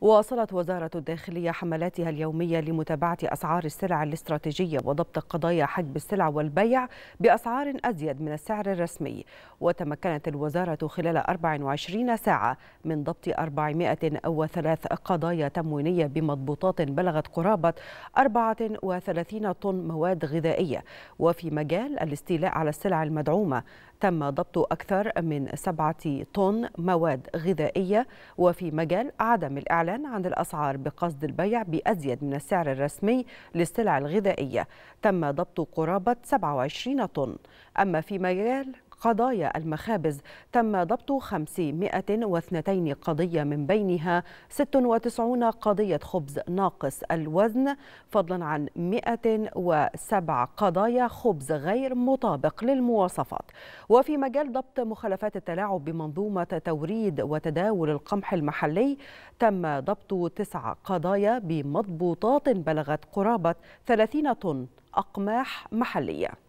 واصلت وزارة الداخلية حملاتها اليومية لمتابعة أسعار السلع الاستراتيجية وضبط قضايا حجب السلع والبيع بأسعار أزيد من السعر الرسمي وتمكنت الوزارة خلال 24 ساعة من ضبط 403 قضايا تموينية بمضبوطات بلغت قرابة 34 طن مواد غذائية وفي مجال الاستيلاء على السلع المدعومة تم ضبط أكثر من سبعة طن مواد غذائية وفي مجال عدم الإعلام الإعلان عن الأسعار بقصد البيع بأزيد من السعر الرسمي للسلع الغذائية تم ضبط قرابة 27 طن أما في مجال قضايا المخابز تم ضبط 502 قضية من بينها 96 قضية خبز ناقص الوزن فضلا عن 107 قضايا خبز غير مطابق للمواصفات وفي مجال ضبط مخالفات التلاعب بمنظومة توريد وتداول القمح المحلي تم ضبط تسع قضايا بمضبوطات بلغت قرابة 30 طن أقماح محلية